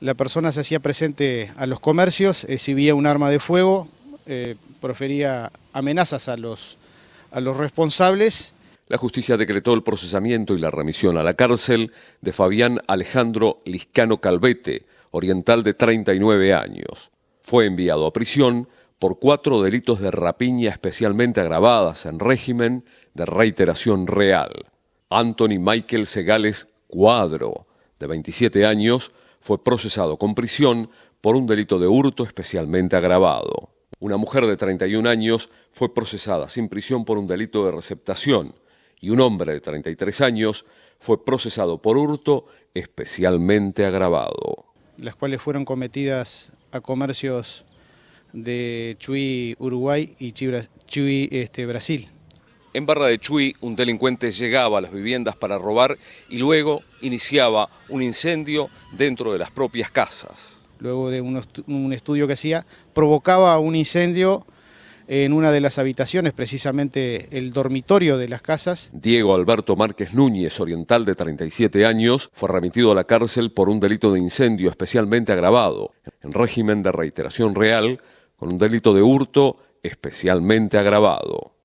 la persona se hacía presente a los comercios, exhibía un arma de fuego, eh, profería amenazas a los, a los responsables. La justicia decretó el procesamiento y la remisión a la cárcel de Fabián Alejandro Liscano Calvete, oriental de 39 años. Fue enviado a prisión por cuatro delitos de rapiña especialmente agravadas en régimen de reiteración real. Anthony Michael Segales Cuadro, de 27 años, fue procesado con prisión por un delito de hurto especialmente agravado. Una mujer de 31 años fue procesada sin prisión por un delito de receptación y un hombre de 33 años fue procesado por hurto especialmente agravado. Las cuales fueron cometidas a comercios de Chuy Uruguay y Chuy, este, Brasil. En Barra de Chuy, un delincuente llegaba a las viviendas para robar y luego iniciaba un incendio dentro de las propias casas. Luego de un estudio que hacía, provocaba un incendio en una de las habitaciones, precisamente el dormitorio de las casas. Diego Alberto Márquez Núñez, oriental de 37 años, fue remitido a la cárcel por un delito de incendio especialmente agravado, en régimen de reiteración real, con un delito de hurto especialmente agravado.